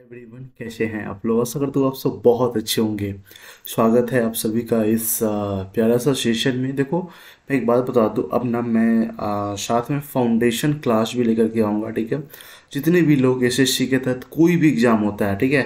everyone कैसे हैं आप लोग आशा करते हो आप सब बहुत अच्छे होंगे स्वागत है आप सभी का इस प्यारा सा सेशन में देखो मैं एक बात बता दूँ अब ना मैं साथ में फाउंडेशन क्लास भी लेकर के आऊँगा ठीक है जितने भी लोग एसएससी के तहत कोई भी एग्ज़ाम होता है ठीक है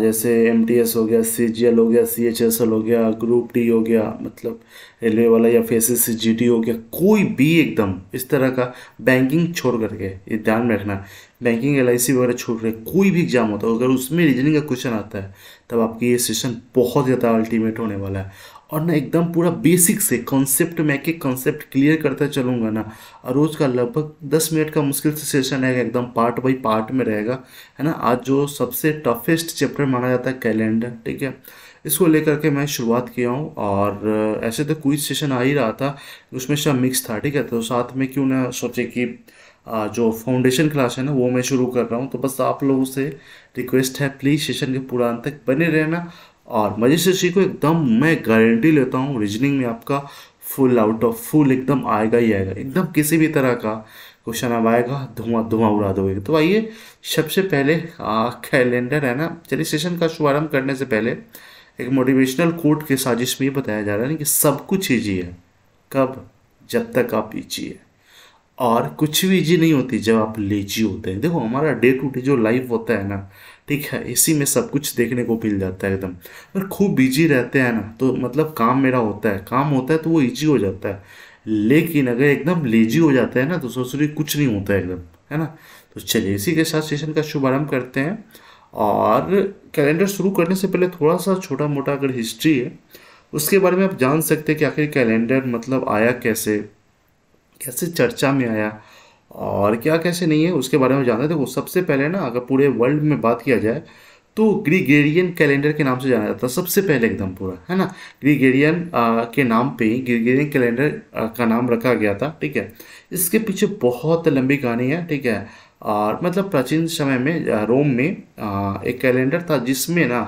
जैसे एम हो गया सी हो गया सी हो गया ग्रुप डी हो गया मतलब रेलवे वाला या सी जी हो गया कोई भी एकदम इस तरह का बैंकिंग छोड़ करके ये ध्यान में रखना बैंकिंग एल वगैरह छोड़ करके कोई भी एग्जाम होता है अगर उसमें रीजनिंग का क्वेश्चन आता है तब आपकी ये सेशन बहुत ज़्यादा अल्टीमेट होने वाला है और ना एकदम पूरा बेसिक से कॉन्सेप्ट मैं एक कॉन्सेप्ट क्लियर करता चलूँगा ना और रोज़ का लगभग दस मिनट का मुश्किल से सेशन रहेगा एकदम पार्ट बाई पार्ट में रहेगा है ना आज जो सबसे टफेस्ट चैप्टर माना जाता है कैलेंडर ठीक है इसको लेकर के मैं शुरुआत किया हूँ और ऐसे तो कोई सेशन आ ही रहा था उसमें सब मिक्स था ठीक है तो साथ में क्यों ना सोचे कि जो फाउंडेशन क्लास है ना वो मैं शुरू कर रहा हूँ तो बस आप लोगों से रिक्वेस्ट है प्लीज़ सेशन के पूरा अंत तक बने रहना और मज़े से सीखो एकदम मैं गारंटी लेता हूँ रीजनिंग में आपका फुल आउट ऑफ फुल एकदम आएगा ही आएगा एकदम किसी भी तरह का क्वेश्चन अब आएगा धुआं धुआं उड़ा दोगे तो आइए सबसे पहले कैलेंडर है ना चलिए सेशन का शुभारंभ करने से पहले एक मोटिवेशनल कोट के साजिश में ये बताया जा रहा है कि सब कुछ ईजी है कब जब तक आप ईजी है और कुछ भी ईजी नहीं होती जब आप लीजी होते हैं देखो हमारा डे टू डे जो लाइफ होता है ना ठीक है इसी में सब कुछ देखने को मिल जाता है एकदम अगर खूब बिजी रहते हैं ना तो मतलब काम मेरा होता है काम होता है तो वो ईजी हो जाता है लेकिन अगर एकदम लेजी हो जाता है ना तो रही कुछ नहीं होता है एकदम है ना तो चलिए इसी के साथ सेशन का शुभारंभ करते हैं और कैलेंडर शुरू करने से पहले थोड़ा सा छोटा मोटा अगर हिस्ट्री है उसके बारे में आप जान सकते हैं कि आखिर कैलेंडर मतलब आया कैसे कैसे चर्चा में आया और क्या कैसे नहीं है उसके बारे में जानते थे वो सबसे पहले ना अगर पूरे वर्ल्ड में बात किया जाए तो ग्रीगेरियन कैलेंडर के नाम से जाना जाता है सबसे पहले एकदम पूरा है ना ग्रीगेरियन के नाम पे ही ग्रीगेरियन कैलेंडर का नाम रखा गया था ठीक है इसके पीछे बहुत लंबी कहानी है ठीक है और मतलब प्राचीन समय में रोम में आ, एक कैलेंडर था जिसमें ना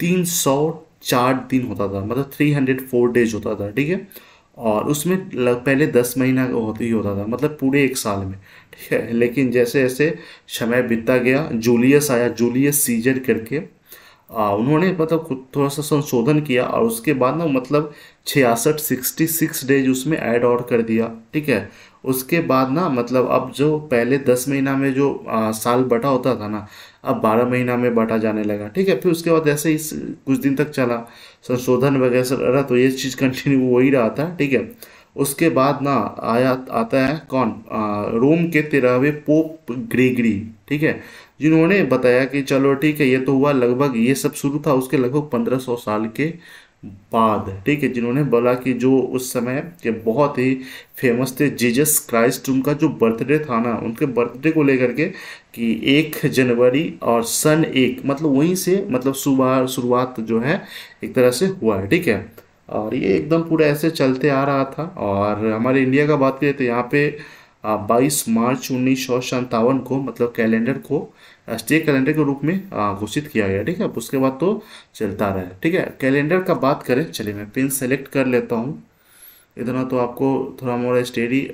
तीन सौ चार दिन होता था मतलब थ्री हंड्रेड फोर डेज होता था ठीक है और उसमें पहले दस महीना का होता ही होता था मतलब पूरे एक साल में ठीक है लेकिन जैसे जैसे समय बीतता गया जूलियस आया जूलियस सीजर करके आ, उन्होंने मतलब खुद थोड़ा सा संशोधन किया और उसके बाद ना मतलब छियासठ सिक्सटी सिक्स डेज उसमें ऐड और कर दिया ठीक है उसके बाद ना मतलब अब जो पहले दस महीना में जो आ, साल बटा होता था ना अब बारह महीना में बटा जाने लगा ठीक है फिर उसके बाद ऐसे ही कुछ दिन तक चला संशोधन वगैरह तो ये चीज़ कंटिन्यू वही ही रहा था ठीक है उसके बाद ना आया आता है कौन आ, रोम के तेरहवें पोप ग्रेगरी ठीक है जिन्होंने बताया कि चलो ठीक है ये तो हुआ लगभग ये सब शुरू था उसके लगभग पंद्रह सौ साल के बाद ठीक है जिन्होंने बोला कि जो उस समय के बहुत ही फेमस थे जीजस क्राइस्ट उनका जो बर्थडे था ना उनके बर्थडे को लेकर के कि एक जनवरी और सन एक मतलब वहीं से मतलब सुबह शुरुआत जो है एक तरह से हुआ है ठीक है और ये एकदम पूरा ऐसे चलते आ रहा था और हमारे इंडिया का बात करें तो यहाँ पे बाईस मार्च उन्नीस सौ संतावन को मतलब कैलेंडर को स्टेट कैलेंडर के रूप में घोषित किया गया ठीक है उसके बाद तो चलता रहा ठीक है कैलेंडर का बात करें चलिए मैं पिन सेलेक्ट कर लेता हूँ इतना तो आपको थोड़ा मोड़ा स्टेडी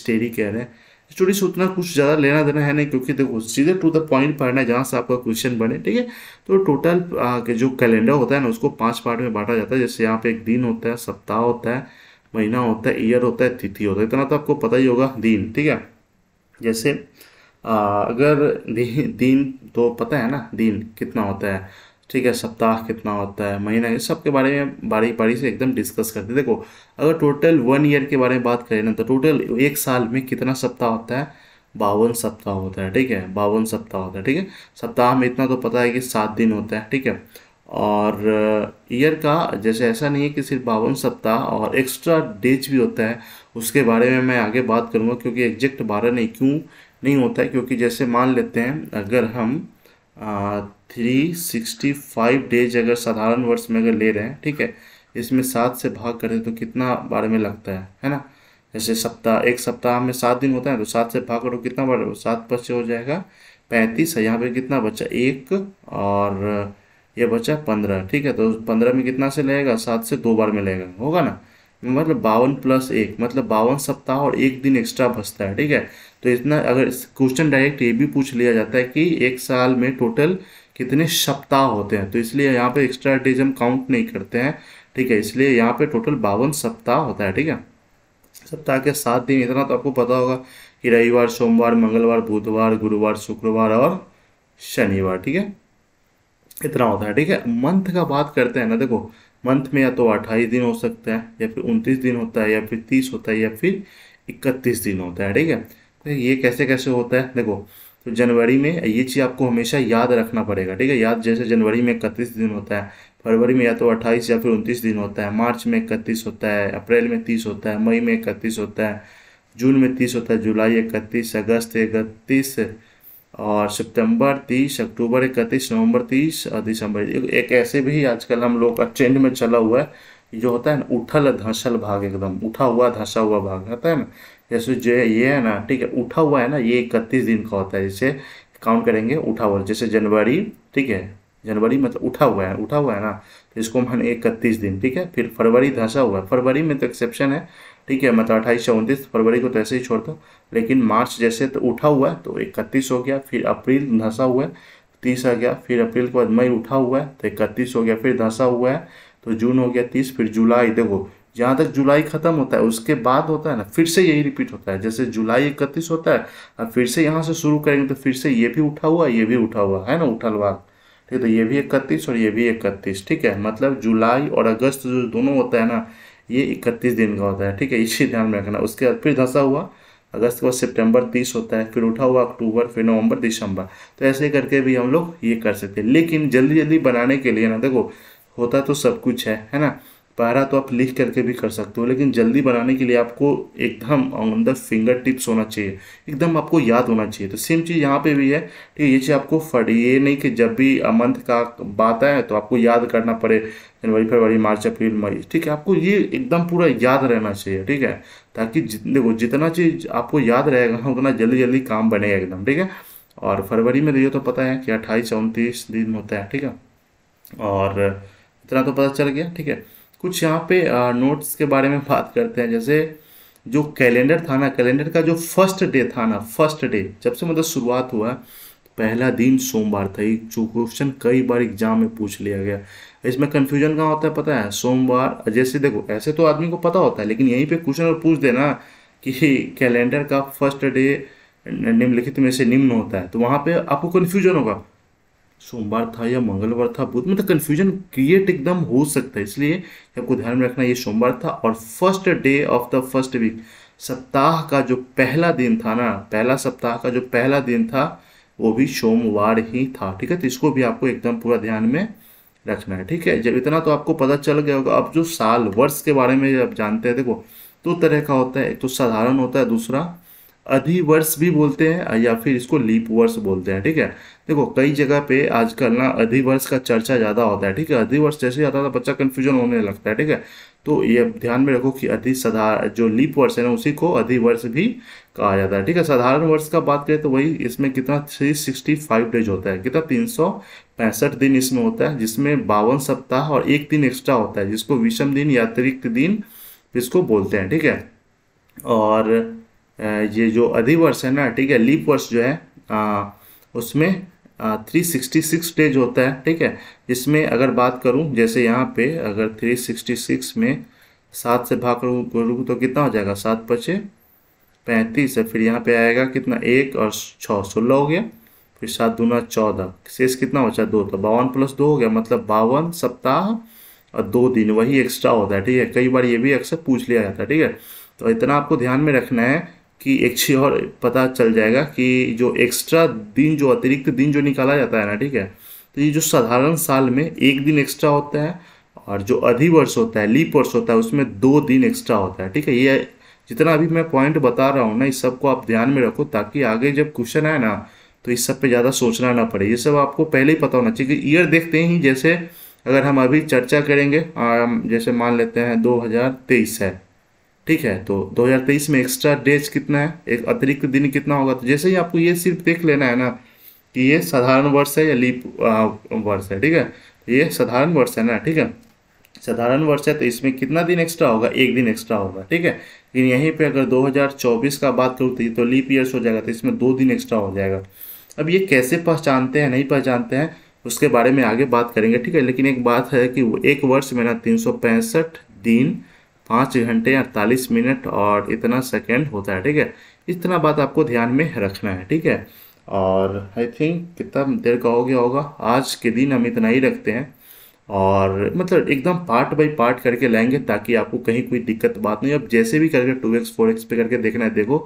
स्टेडी कह रहे हैं से उतना कुछ ज़्यादा लेना देना है नहीं क्योंकि देखो सीधे टू द पॉइंट पढ़ना है जहाँ से आपका क्वेश्चन बने ठीक है तो टोटल के जो कैलेंडर होता है ना उसको पांच पार्ट में बांटा जाता है जैसे यहाँ पे एक दिन होता है सप्ताह होता है महीना होता है ईयर होता है तिथि होता है इतना तो आपको पता ही होगा दिन ठीक है जैसे आ, अगर दिन तो पता है ना दिन कितना होता है ठीक है सप्ताह कितना होता है महीना इस सब के बारे में बारी बारी से एकदम डिस्कस करते देखो अगर टोटल वन ईयर के बारे में बात करें ना तो टोटल एक साल में कितना सप्ताह होता है बावन सप्ताह होता है ठीक है बावन सप्ताह होता है ठीक है सप्ताह में इतना तो पता है कि सात दिन होता है ठीक है और ईयर का जैसे ऐसा नहीं है कि सिर्फ बावन सप्ताह और एक्स्ट्रा डेज भी होता है उसके बारे में मैं आगे बात करूँगा क्योंकि एग्जैक्ट बारह नहीं क्यों नहीं होता है क्योंकि जैसे मान लेते हैं अगर हम थ्री सिक्सटी फाइव डेज अगर साधारण वर्ष में अगर ले रहे हैं ठीक है इसमें सात से भाग करें तो कितना बार में लगता है है ना जैसे सप्ताह एक सप्ताह में सात दिन होता है तो सात से भाग करो कितना बार सात बच्चे हो जाएगा पैंतीस है यहाँ पे कितना बचा एक और ये बचा पंद्रह ठीक है तो पंद्रह में कितना से लगेगा सात से दो बार में लगेगा होगा ना मतलब बावन प्लस एक मतलब बावन सप्ताह और एक दिन एक्स्ट्रा बचता है ठीक है तो इतना अगर क्वेश्चन डायरेक्ट ये भी पूछ लिया जाता है कि एक साल में टोटल कितने सप्ताह होते हैं तो इसलिए यहाँ पे एक्स्ट्रा डेज हम काउंट नहीं करते हैं ठीक है इसलिए यहाँ पे टोटल बावन सप्ताह होता है ठीक है सप्ताह के सात दिन इतना तो आपको पता होगा कि रविवार सोमवार मंगलवार बुधवार गुरुवार शुक्रवार और शनिवार ठीक है इतना होता है ठीक है मंथ का बात करते हैं ना देखो मंथ में या तो अट्ठाईस दिन हो सकता है या फिर उनतीस दिन होता है या फिर तीस होता है या फिर इकतीस दिन होता है ठीक है तो ये कैसे कैसे होता है देखो तो जनवरी में ये चीज़ आपको हमेशा याद रखना पड़ेगा ठीक है याद जैसे जनवरी में इकतीस दिन होता है फरवरी में या तो अट्ठाईस या फिर उनतीस दिन होता है मार्च में इकतीस होता है अप्रैल में तीस होता है मई में इकतीस होता है जून में तीस होता है जुलाई इकतीस अगस्त इकतीस और सितंबर तीस अक्टूबर इकतीस नवंबर तीस और दिसंबर एक ऐसे भी आजकल हम लोग का ट्रेंड में चला हुआ है जो होता है ना उठल धसल भाग एकदम उठा हुआ धसा हुआ भाग रहता है ना जैसे जो ये है ना ठीक है उठा हुआ है ना ये इकतीस दिन का होता है जैसे काउंट करेंगे उठा हुआ जैसे जनवरी ठीक है जनवरी मतलब उठा हुआ है उठा हुआ है ना तो इसको मैंने इकतीस दिन ठीक है फिर फरवरी धंसा हुआ है फरवरी में तो एक्सेप्शन है ठीक है मतलब अट्ठाईस से उनतीस फरवरी को तो ऐसे ही छोड़ दो लेकिन मार्च जैसे तो उठा हुआ है तो इकतीस हो गया फिर अप्रैल धंसा हुआ है तीस आ गया फिर अप्रैल के बाद मई उठा हुआ है तो इकतीस हो गया फिर धंसा हुआ है तो जून हो गया तीस फिर जुलाई देखो जहाँ तक जुलाई ख़त्म होता है उसके बाद होता है ना फिर से यही रिपीट होता है जैसे जुलाई इकतीस होता है अब फिर से यहाँ से शुरू करेंगे तो फिर से ये भी उठा हुआ ये भी उठा हुआ है ना उठलवाग ठीक है तो ये भी इकतीस और ये भी इकतीस ठीक है मतलब जुलाई और अगस्त जो दोनों होता है ना ये इकतीस दिन का होता है ठीक है इसी ध्यान में रखना उसके बाद फिर धंसा हुआ अगस्त के बाद सितंबर तीस होता है फिर उठा हुआ अक्टूबर फिर नवंबर दिसंबर तो ऐसे करके भी हम लोग ये कर सकते हैं लेकिन जल्दी जल्दी बनाने के लिए ना देखो होता तो सब कुछ है है ना पैरा तो आप लिख करके भी कर सकते हो लेकिन जल्दी बनाने के लिए आपको एकदम ऑन द फिंगर टिप्स होना चाहिए एकदम आपको याद होना चाहिए तो सेम चीज़ यहाँ पे भी है ठीक है ये चीज़ आपको फट ये नहीं कि जब भी मंथ का बात आए तो आपको याद करना पड़े जनवरी फरवरी मार्च अप्रैल मई ठीक है आपको ये एकदम पूरा याद रहना चाहिए ठीक है ताकि देखो जितना चीज़ आपको याद रहेगा उतना जल्दी जल्दी काम बनेगा एकदम ठीक है और फरवरी में तो ये तो पता है कि अट्ठाईस उनतीस दिन होता है ठीक है और इतना तो पता चल गया ठीक है कुछ यहाँ पे नोट्स के बारे में बात करते हैं जैसे जो कैलेंडर था ना कैलेंडर का जो फर्स्ट डे था ना फर्स्ट डे जब से मतलब शुरुआत हुआ पहला दिन सोमवार था जो क्वेश्चन कई बार एग्जाम में पूछ लिया गया इसमें कन्फ्यूजन कहाँ होता है पता है सोमवार जैसे देखो ऐसे तो आदमी को पता होता है लेकिन यहीं पे क्वेश्चन और पूछ देना कि कैलेंडर का फर्स्ट डे निम्नलिखित में से निम्न होता है तो वहाँ पे आपको कन्फ्यूजन होगा सोमवार था या मंगलवार था बुध मतलब कन्फ्यूजन क्रिएट एकदम हो सकता है इसलिए आपको ध्यान में रखना ये सोमवार था और first day of the first week सप्ताह का जो पहला दिन था ना पहला सप्ताह का जो पहला दिन था वो भी सोमवार ही था ठीक है तो इसको भी आपको एकदम पूरा ध्यान में रखना है ठीक है जब इतना तो आपको पता चल गया होगा अब जो साल वर्ष के बारे में आप जानते हैं देखो दो तरह का होता है एक तो साधारण होता है दूसरा अधिवर्ष भी बोलते हैं या फिर इसको लीप वर्ष बोलते हैं ठीक है देखो कई जगह पे आजकल ना अधिवर्ष का चर्चा ज़्यादा होता है ठीक है अधिवर्ष जैसे आता है तो बच्चा कन्फ्यूजन होने लगता है ठीक है तो ये ध्यान में रखो कि अधि साधारण जो लीप वर्ष है ना उसी को अधिवर्ष भी कहा जाता है ठीक है साधारण वर्ष का बात करें तो वही इसमें कितना थ्री सिक्सटी फाइव डेज होता है कितना तीन सौ पैंसठ दिन इसमें होता है जिसमें बावन सप्ताह और एक दिन एक्स्ट्रा होता है जिसको विषम दिन या अतिरिक्त दिन इसको बोलते हैं ठीक है और ये जो अधिवर्ष है ना ठीक है लीप वर्ष जो है आ, उसमें थ्री सिक्सटी सिक्स डेज होता है ठीक है इसमें अगर बात करूं जैसे यहाँ पे अगर थ्री सिक्सटी सिक्स में सात से भाग करूँ तो कितना हो जाएगा सात पचे पैंतीस है फिर यहाँ पे आएगा कितना एक और छः सोलह हो गया फिर सात दूना चौदह शेष कितना बचा दो तो बावन प्लस दो हो गया मतलब बावन सप्ताह और दो दिन वही एक्स्ट्रा होता है ठीक है कई बार ये भी अक्सर पूछ लिया जाता है ठीक है तो इतना आपको ध्यान में रखना है कि एक चीज़ और पता चल जाएगा कि जो एक्स्ट्रा दिन जो अतिरिक्त दिन जो निकाला जाता है ना ठीक है तो ये जो साधारण साल में एक दिन एक्स्ट्रा होता है और जो अधिवर्ष होता है लीप वर्ष होता है उसमें दो दिन एक्स्ट्रा होता है ठीक है ये जितना अभी मैं पॉइंट बता रहा हूँ ना इस सबको आप ध्यान में रखो ताकि आगे जब क्वेश्चन आए ना तो इस सब पे ज़्यादा सोचना ना पड़े ये सब आपको पहले ही पता होना चाहिए कि ईयर देखते ही जैसे अगर हम अभी चर्चा करेंगे जैसे मान लेते हैं दो है ठीक है तो 2023 में एक्स्ट्रा डेज कितना है एक अतिरिक्त दिन कितना होगा तो जैसे ही आपको ये सिर्फ देख लेना है ना कि ये साधारण वर्ष है या लीप वर्ष है ठीक है ये साधारण वर्ष है ना ठीक है साधारण वर्ष है तो इसमें कितना दिन एक्स्ट्रा होगा एक दिन एक्स्ट्रा होगा ठीक है लेकिन यहीं पे अगर 2024 का बात करूँ तो ये तो लीप ईयर्स हो जाएगा तो इसमें दो दिन एक्स्ट्रा हो जाएगा अब ये कैसे पहचानते हैं नहीं पहचानते हैं उसके बारे में आगे बात करेंगे ठीक है लेकिन एक बात है कि एक वर्ष में ना तीन दिन पाँच घंटे अड़तालीस मिनट और इतना सेकेंड होता है ठीक है इतना बात आपको ध्यान में रखना है ठीक है और आई थिंक कितना देर का हो गया होगा आज के दिन हम इतना ही रखते हैं और मतलब एकदम पार्ट बाई पार्ट करके लाएंगे ताकि आपको कहीं कोई दिक्कत बात नहीं अब जैसे भी करके टू एक्स फोर एक्स पे करके देखना है देखो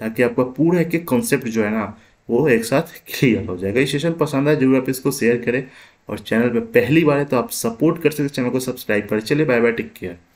ताकि आपका पूरा एक कॉन्सेप्ट जो है ना वो एक साथ क्लियर हो जाएगा ये सेशन पसंद आए जरूर आप इसको शेयर करें और चैनल पर पहली बार है तो आप सपोर्ट कर सकते चैनल को सब्सक्राइब करें चलिए बाय बाय टेक केयर